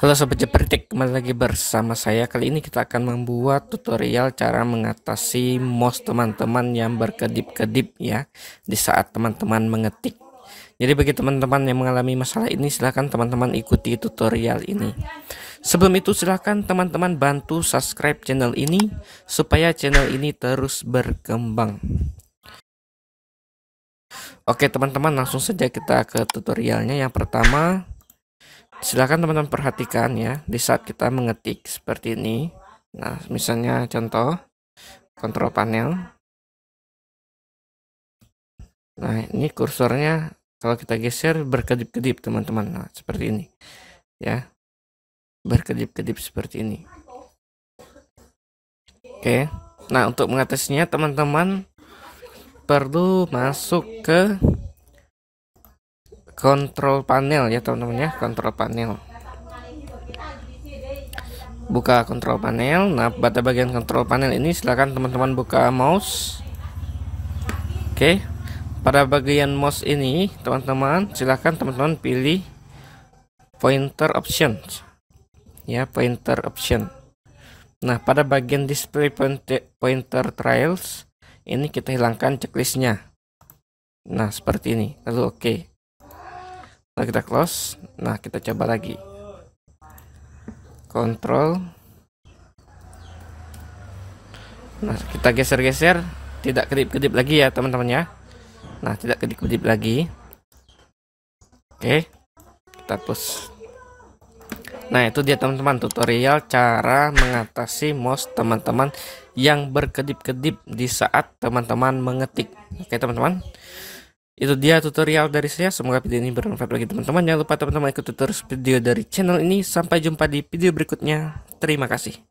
Halo Sobat Jepretik, kembali lagi bersama saya Kali ini kita akan membuat tutorial cara mengatasi mouse teman-teman yang berkedip-kedip ya Di saat teman-teman mengetik Jadi bagi teman-teman yang mengalami masalah ini silahkan teman-teman ikuti tutorial ini Sebelum itu silahkan teman-teman bantu subscribe channel ini Supaya channel ini terus berkembang Oke teman-teman langsung saja kita ke tutorialnya Yang pertama Silahkan teman-teman perhatikan ya, di saat kita mengetik seperti ini. Nah, misalnya contoh, kontrol panel. Nah, ini kursornya kalau kita geser berkedip-kedip teman-teman. Nah, seperti ini. Ya, berkedip-kedip seperti ini. Oke, nah untuk mengatasinya teman-teman perlu masuk ke Control panel ya teman-teman ya kontrol panel buka Control panel nah pada bagian Control panel ini silahkan teman-teman buka mouse oke pada bagian mouse ini teman-teman silahkan teman-teman pilih pointer Options. ya pointer option nah pada bagian display pointer, pointer trials ini kita hilangkan checklistnya nah seperti ini lalu oke okay. Setelah kita close nah kita coba lagi control nah kita geser-geser tidak kedip-kedip lagi ya teman-teman ya nah tidak kedip-kedip lagi oke kita push nah itu dia teman-teman tutorial cara mengatasi mouse teman-teman yang berkedip-kedip di saat teman-teman mengetik oke teman-teman itu dia tutorial dari saya semoga video ini bermanfaat bagi teman-teman jangan lupa teman-teman ikuti terus video dari channel ini sampai jumpa di video berikutnya terima kasih